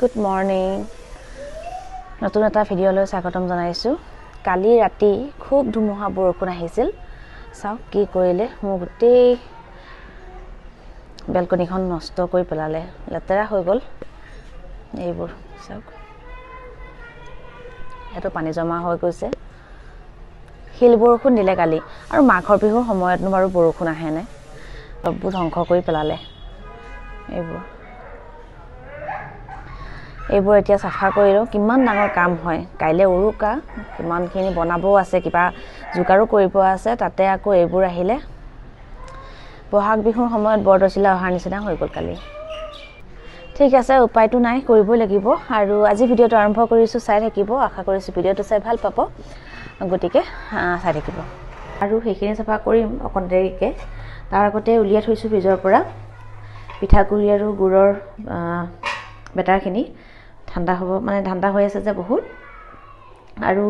good morning নতুন এটা ভিডিঅ'লৈ স্বাগতম জনাইছোঁ কালি ৰাতি খুব ধুমুহা বৰষুণ আহিছিল চাওক কি কৰিলে মোৰ গোটেই বেলকনিখন নষ্ট কৰি পেলালে লেতেৰা হৈ গ'ল এইবোৰ চাওক সেইটো পানী জমা হৈ গৈছে শিল বৰষুণ দিলে কালি আৰু মাঘৰ বিহুৰ সময়তনো বাৰু বৰষুণ আহেনে সববোৰ ধ্বংস কৰি পেলালে এইবোৰ এইবোৰ এতিয়া চাফা কৰি লওঁ কিমান ডাঙৰ কাম হয় কাইলৈ উৰুকা কিমানখিনি বনাবও আছে কিবা যোগাৰো কৰিব আছে তাতে আকৌ এইবোৰ আহিলে বহাগ বিহুৰ সময়ত বৰদৈচিলা অহাৰ নিচিনা হৈ গ'ল কালি ঠিক আছে উপায়টো নাই কৰিবই লাগিব আৰু আজি ভিডিঅ'টো আৰম্ভ কৰিছোঁ চাই থাকিব আশা কৰিছোঁ ভিডিঅ'টো চাই ভাল পাব গতিকে চাই থাকিব আৰু সেইখিনি চাফা কৰিম অকণ দেৰিকৈ তাৰ আগতে উলিয়াই থৈছোঁ ফ্ৰিজৰ পৰা পিঠাগুড়ি আৰু গুড়ৰ বেটাৰখিনি ঠাণ্ডা হ'ব মানে ঠাণ্ডা হৈ আছে যে বহুত আৰু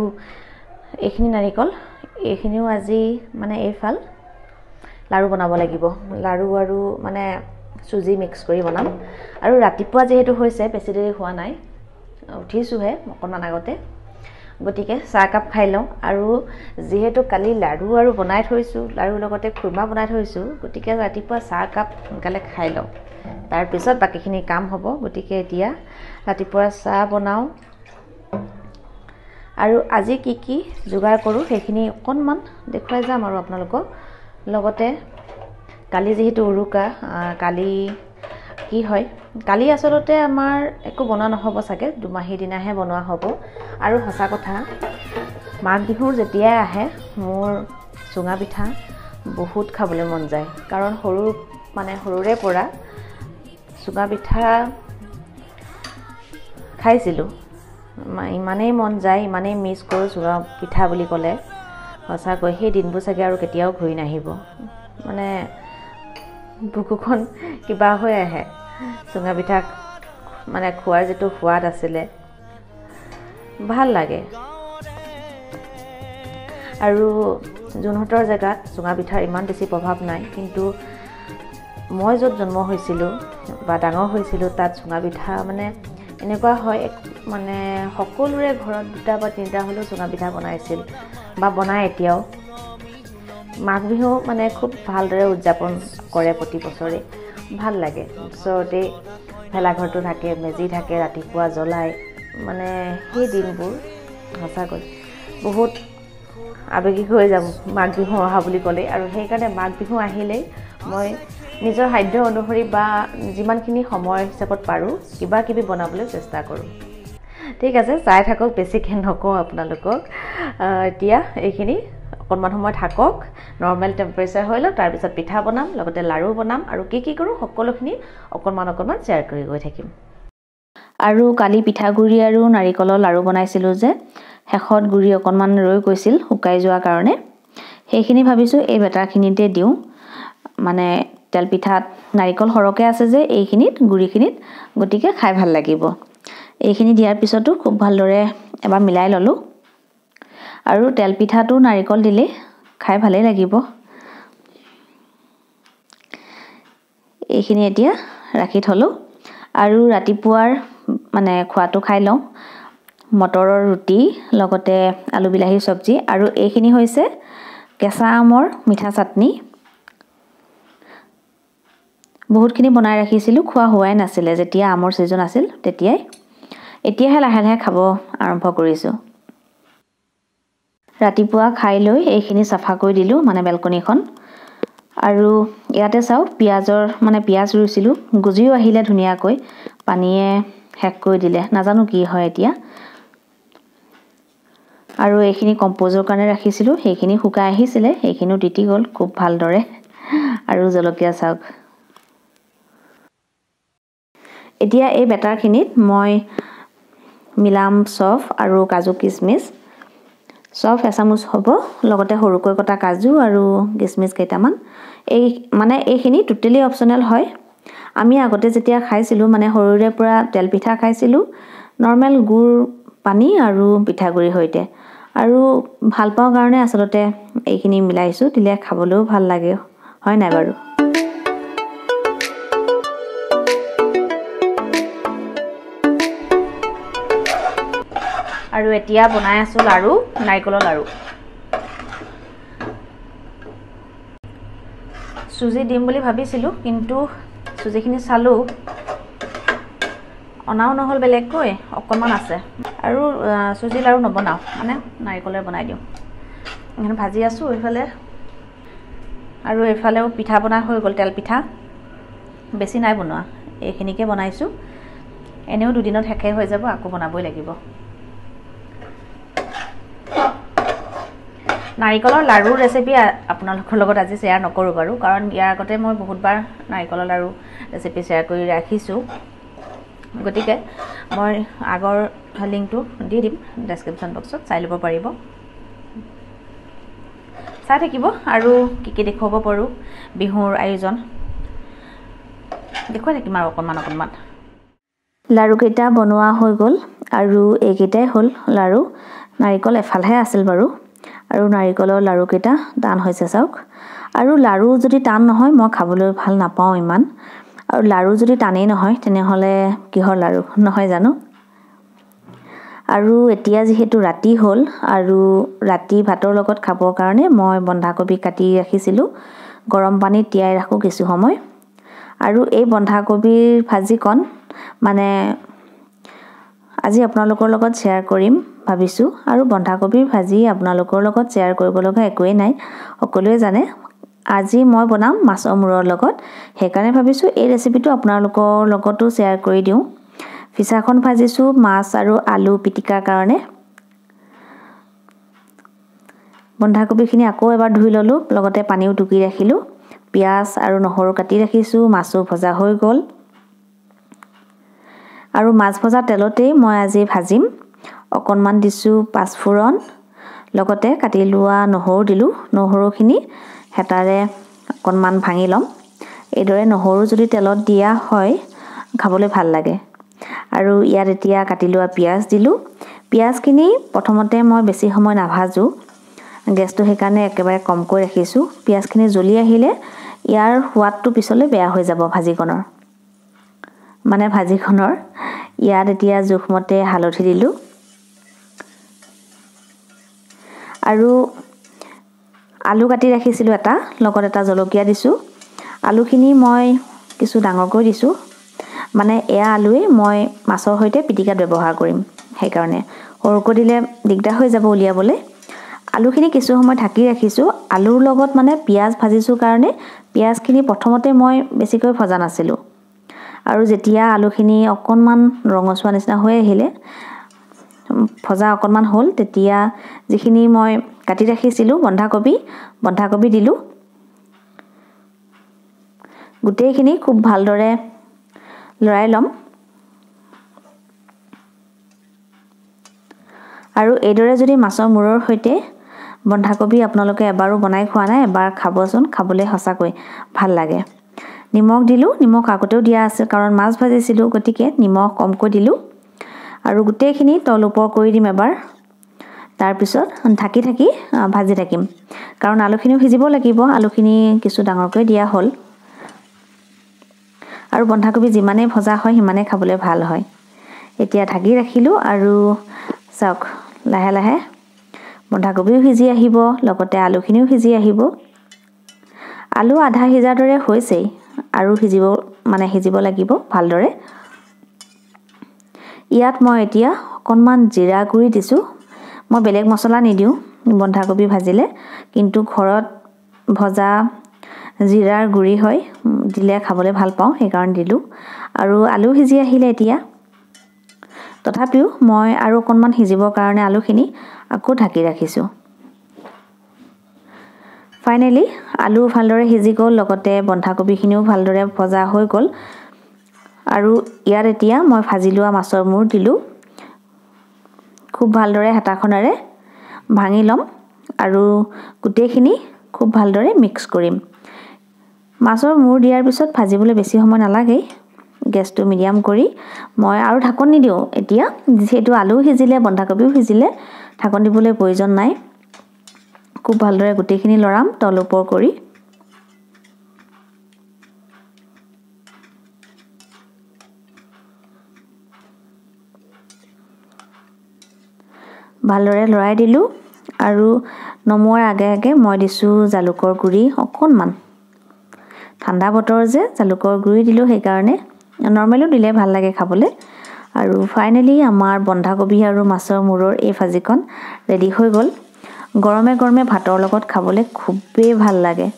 এইখিনি নাৰিকল এইখিনিও আজি মানে এইফাল লাড়ু বনাব লাগিব লাড়ু আৰু মানে চুজি মিক্স কৰি বনাম আৰু ৰাতিপুৱা যিহেতু হৈছে বেছি দেৰি হোৱা নাই উঠিছোঁহে অকণমান আগতে গতিকে চাহকাপ খাই লওঁ আৰু যিহেতু কালি লাড়ু আৰু বনাই থৈছোঁ লাড়ুৰ লগতে খুৰমা বনাই থৈছোঁ গতিকে ৰাতিপুৱা চাহকাপ সোনকালে খাই লওঁ তাৰপিছত বাকীখিনি কাম হ'ব গতিকে এতিয়া ৰাতিপুৱা চাহ বনাওঁ আৰু আজি কি কি যোগাৰ কৰোঁ সেইখিনি অকণমান দেখুৱাই যাম আৰু আপোনালোকক লগতে কালি যিহেতু উৰুকা কালি কি হয় কালি আচলতে আমাৰ একো বনোৱা নহ'ব চাগে দুমাহী দিনাহে বনোৱা হ'ব আৰু সঁচা কথা মাঘ বিহুৰ যেতিয়াই আহে মোৰ চুঙা পিঠা বহুত খাবলৈ মন যায় কাৰণ সৰু মানে সৰুৰে পৰা চুঙা পিঠা খাইছিলোঁ ইমানেই মন যায় ইমানেই মিছ কৰোঁ চুঙা পিঠা বুলি ক'লে সঁচাকৈ সেই দিনবোৰ চাগে আৰু কেতিয়াও ঘূৰি নাহিব মানে বুকুখন কিবা হৈ আহে চুঙা পিঠা মানে খোৱাৰ যিটো সোৱাদ আছিলে ভাল লাগে আৰু যোনহঁতৰ জেগাত চুঙা পিঠাৰ ইমান বেছি প্ৰভাৱ নাই কিন্তু মই য'ত জন্ম হৈছিলোঁ বা ডাঙৰ হৈছিলোঁ তাত চুঙা পিঠা মানে এনেকুৱা হয় এক মানে সকলোৰে ঘৰত দুটা বা তিনিটা হ'লেও চুঙা পিঠা বনাইছিল বা বনায় এতিয়াও মাঘ বিহু মানে খুব ভালদৰে উদযাপন কৰে প্ৰতি বছৰে ভাল লাগে ওচৰতেই ভেলাঘৰটো থাকে মেজি থাকে ৰাতিপুৱা জ্বলাই মানে সেই দিনবোৰ সঁচাকৈ বহুত আৱেগিক হৈ যাব মাঘ বিহু অহা বুলি ক'লে আৰু সেইকাৰণে মাঘ বিহু আহিলেই মই নিজৰ সাধ্য অনুসৰি বা যিমানখিনি সময় হিচাপত পাৰোঁ কিবা কিবি বনাবলৈ চেষ্টা কৰোঁ ঠিক আছে চাই থাকক বেছিকৈ নকওঁ আপোনালোকক এতিয়া এইখিনি অকণমান সময় থাকক নৰ্মেল টেম্পাৰেচাৰ হৈ লওক তাৰপিছত পিঠা বনাম লগতে লাড়ু বনাম আৰু কি কি কৰোঁ সকলোখিনি অকণমান অকণমান শ্বেয়াৰ কৰি গৈ থাকিম আৰু কালি পিঠাগুড়ি আৰু নাৰিকলৰ লাড়ু বনাইছিলোঁ যে শেষত গুড়ি অকণমান ৰৈ গৈছিল শুকাই যোৱাৰ কাৰণে সেইখিনি ভাবিছোঁ এই বেটাৰখিনিতে দিওঁ মানে তেলপিঠাত নাৰিকল সৰহকৈ আছে যে এইখিনিত গুড়িখিনিত গতিকে খাই ভাল লাগিব এইখিনি দিয়াৰ পিছতো খুব ভালদৰে এবাৰ মিলাই ল'লোঁ আৰু তেলপিঠাটো নাৰিকল দিলেই খাই ভালেই লাগিব এইখিনি এতিয়া ৰাখি থ'লোঁ আৰু ৰাতিপুৱাৰ মানে খোৱাটো খাই লওঁ মটৰৰ ৰুটি লগতে আলু বিলাহীৰ চব্জি আৰু এইখিনি হৈছে কেঁচা আমৰ মিঠা চাটনি বহুতখিনি বনাই ৰাখিছিলোঁ খোৱা হোৱাই নাছিলে যেতিয়া আমৰ ছিজন আছিল তেতিয়াই এতিয়াহে লাহে লাহে খাব আৰম্ভ কৰিছোঁ ৰাতিপুৱা খাই লৈ এইখিনি চাফা কৰি দিলোঁ মানে বেলকনিখন আৰু ইয়াতে চাওক পিঁয়াজৰ মানে পিঁয়াজ ৰুইছিলোঁ গুজিও আহিলে ধুনীয়াকৈ পানীয়ে শেষ কৰি দিলে নাজানো কি হয় এতিয়া আৰু এইখিনি কম্প'জৰ কাৰণে ৰাখিছিলোঁ সেইখিনি শুকাই আহিছিলে সেইখিনিও তিতি গ'ল খুব ভালদৰে আৰু জলকীয়া চাওক এতিয়া এই বেটাৰখিনিত মই মিলাম চফ আৰু কাজু কিচমিচ চফ এচামুচ হ'ব লগতে সৰুকৈ কটা কাজু আৰু কিচমিচ কেইটামান এই মানে এইখিনি টোটেলি অপচনেল হয় আমি আগতে যেতিয়া খাইছিলোঁ মানে সৰুৰে পৰা তেলপিঠা খাইছিলোঁ নৰ্মেল গুৰ পানী আৰু পিঠাগুড়িৰ সৈতে আৰু ভাল পাওঁ কাৰণে আচলতে এইখিনি মিলাইছোঁ তেতিয়া খাবলৈও ভাল লাগে হয় নাই বাৰু আৰু এতিয়া বনাই আছোঁ লাড়ু নাৰিকলৰ লাড়ু চুজি দিম বুলি ভাবিছিলোঁ কিন্তু চুজিখিনি চালোঁ অনাও নহ'ল বেলেগকৈ অকণমান আছে আৰু চুজি লাড়ু নবনাওঁ মানে নাৰিকলেৰে বনাই দিওঁ এইখানে ভাজি আছোঁ এইফালে আৰু এইফালেও পিঠা বনা হৈ গ'ল তেল পিঠা বেছি নাই বনোৱা এইখিনিকে বনাইছোঁ এনেও দুদিনত শেষে হৈ যাব আকৌ বনাবই লাগিব নাৰিকলৰ লাড়ুৰ ৰেচিপি আপোনালোকৰ লগত আজি শ্বেয়াৰ নকৰোঁ বাৰু কাৰণ ইয়াৰ আগতে মই বহুতবাৰ নাৰিকলৰ লাড়ু ৰেচিপি শ্বেয়াৰ কৰি ৰাখিছোঁ গতিকে মই আগৰ লিংকটো দি দিম ডেছক্ৰিপশ্যন বক্সত চাই ল'ব পাৰিব চাই থাকিব আৰু কি কি দেখুৱাব পাৰোঁ বিহুৰ আয়োজন দেখুৱাই থাকিম আৰু অকণমান অকণমান লাড়ুকেইটা বনোৱা হৈ গ'ল আৰু এইকেইটাই হ'ল লাড়ু নাৰিকল এফালহে আছিল বাৰু আৰু নাৰিকলৰ লাড়ুকেইটা টান হৈছে চাওক আৰু লাড়ু যদি টান নহয় মই খাবলৈ ভাল নাপাওঁ ইমান আৰু লাড়ু যদি টানেই নহয় তেনেহ'লে কিহৰ লাড়ু নহয় জানো আৰু এতিয়া যিহেতু ৰাতি হ'ল আৰু ৰাতি ভাতৰ লগত খাবৰ কাৰণে মই বন্ধাকবি কাটি ৰাখিছিলোঁ গৰম পানীত তিয়াই ৰাখোঁ কিছু সময় আৰু এই বন্ধাকবিৰ ভাজিকণ মানে আজি আপোনালোকৰ লগত শ্বেয়াৰ কৰিম ভাবিছোঁ আৰু বন্ধাকবি ভাজি আপোনালোকৰ লগত শ্বেয়াৰ কৰিব লগা একোৱেই নাই সকলোৱে জানে আজি মই বনাম মাছৰ মূৰৰ লগত সেইকাৰণে ভাবিছোঁ এই ৰেচিপিটো আপোনালোকৰ লগতো শ্বেয়াৰ কৰি দিওঁ ফিচাখন ভাজিছোঁ মাছ আৰু আলু পিটিকাৰ কাৰণে বন্ধাকবিখিনি আকৌ এবাৰ ধুই ল'লোঁ লগতে পানীও টুকি ৰাখিলোঁ পিঁয়াজ আৰু নহৰু কাটি ৰাখিছোঁ মাছো ভজা হৈ গ'ল আৰু মাছ ভজা তেলতেই মই আজি ভাজিম অকণমান দিছোঁ পাঁচফোৰণ লগতে কাটি লোৱা নহৰু দিলোঁ নহৰুখিনি হেতাৰে অকণমান ভাঙি ল'ম এইদৰে নহৰু যদি তেলত দিয়া হয় খাবলৈ ভাল লাগে আৰু ইয়াত এতিয়া কাটি লোৱা পিঁয়াজ দিলোঁ পিঁয়াজখিনি প্ৰথমতে মই বেছি সময় নাভাজোঁ গেছটো সেইকাৰণে একেবাৰে কমকৈ ৰাখিছোঁ পিঁয়াজখিনি জ্বলি আহিলে ইয়াৰ সোৱাদটো পিছলৈ বেয়া হৈ যাব ভাজিখনৰ মানে ভাজিখনৰ ইয়াত এতিয়া জোখমতে হালধি দিলোঁ আৰু আলু কাটি ৰাখিছিলোঁ এটা লগত এটা জলকীয়া দিছোঁ আলুখিনি মই কিছু ডাঙৰকৈ দিছোঁ মানে এয়া আলুৱে মই মাছৰ সৈতে পিটিকাত ব্যৱহাৰ কৰিম সেইকাৰণে সৰুকৈ দিলে দিগদাৰ হৈ যাব উলিয়াবলৈ আলুখিনি কিছু সময় ঢাকি ৰাখিছোঁ আলুৰ লগত মানে পিঁয়াজ ভাজিছোঁ কাৰণে পিঁয়াজখিনি প্ৰথমতে মই বেছিকৈ ভজা নাছিলোঁ আৰু যেতিয়া আলুখিনি অকণমান ৰঙচুৱা নিচিনা হৈ আহিলে ভজা অকণমান হ'ল তেতিয়া যিখিনি মই কাটি ৰাখিছিলোঁ বন্ধাকবি বন্ধাকবি দিলোঁ গোটেইখিনি খুব ভালদৰে লৰাই ল'ম আৰু এইদৰে যদি মাছৰ মূৰৰ সৈতে বন্ধাকবি আপোনালোকে এবাৰো বনাই খোৱা নাই এবাৰ খাবচোন খাবলৈ সঁচাকৈ ভাল লাগে নিমখ দিলোঁ নিমখ আগতেও দিয়া আছে কাৰণ মাছ ভাজিছিলোঁ গতিকে নিমখ কমকৈ দিলোঁ আৰু গোটেইখিনি তল ওপৰ কৰি দিম এবাৰ তাৰপিছত ঢাকি থাকি ভাজি থাকিম কাৰণ আলুখিনিও সিজিব লাগিব আলুখিনি কিছু ডাঙৰকৈ দিয়া হ'ল আৰু বন্ধাকবি যিমানেই ভজা হয় সিমানেই খাবলৈ ভাল হয় এতিয়া ঢাকি ৰাখিলোঁ আৰু চাওক লাহে লাহে বন্ধাকবিও সিজি আহিব লগতে আলুখিনিও সিজি আহিব আলু আধা সিজাৰ দৰে হৈছেই আৰু সিজিব মানে সিজিব লাগিব ভালদৰে ইয়াত মই এতিয়া অকণমান জিৰা গুড়ি দিছোঁ মই বেলেগ মচলা নিদিওঁ বন্ধাকবি ভাজিলে কিন্তু ঘৰত ভজা জিৰাৰ গুড়ি হয় দিলে খাবলৈ ভাল পাওঁ সেইকাৰণে দিলোঁ আৰু আলু সিজি আহিলে এতিয়া তথাপিও মই আৰু অকণমান সিজিবৰ কাৰণে আলুখিনি আকৌ ঢাকি ৰাখিছোঁ ফাইনেলি আলু ভালদৰে সিজি গ'ল লগতে বন্ধাকবিখিনিও ভালদৰে ভজা হৈ গ'ল আৰু ইয়াত এতিয়া মই ভাজি লোৱা মাছৰ মূৰ দিলোঁ খুব ভালদৰে হেতাখনেৰে ভাঙি ল'ম আৰু গোটেইখিনি খুব ভালদৰে মিক্স কৰিম মাছৰ মূৰ দিয়াৰ পিছত ভাজিবলৈ বেছি সময় নালাগেই গেছটো মিডিয়াম কৰি মই আৰু ঢাকন নিদিওঁ এতিয়া যিহেতু আলু সিজিলে বন্ধাকবিও সিজিলে ঢাকন দিবলৈ প্ৰয়োজন নাই খুব ভালদৰে গোটেইখিনি লৰাম তল ওপৰ কৰি ভালদৰে লৰাই দিলোঁ আৰু নমোৱাৰ আগে আগে মই দিছোঁ জালুকৰ গুড়ি অকণমান ঠাণ্ডা বতৰ যে জালুকৰ গুড়ি দিলোঁ সেইকাৰণে নৰ্মেলো দিলে ভাল লাগে খাবলৈ আৰু ফাইনেলি আমাৰ বন্ধাকবি আৰু মাছৰ মূৰৰ এই ভাজিকণ ৰেডি হৈ গ'ল গৰমে গৰমে ভাতৰ লগত খাবলৈ খুবেই ভাল লাগে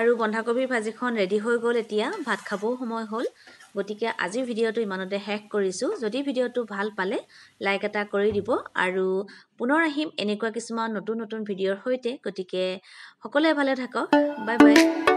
আৰু বন্ধাকবিৰ ভাজিখন ৰেডি হৈ গ'ল এতিয়া ভাত খাবও সময় হ'ল গতিকে আজিৰ ভিডিঅ'টো ইমানতে শেষ কৰিছোঁ যদি ভিডিঅ'টো ভাল পালে লাইক এটা কৰি দিব আৰু পুনৰ আহিম এনেকুৱা কিছুমান নতুন নতুন ভিডিঅ'ৰ সৈতে গতিকে সকলোৱে ভালে থাকক বাই বাই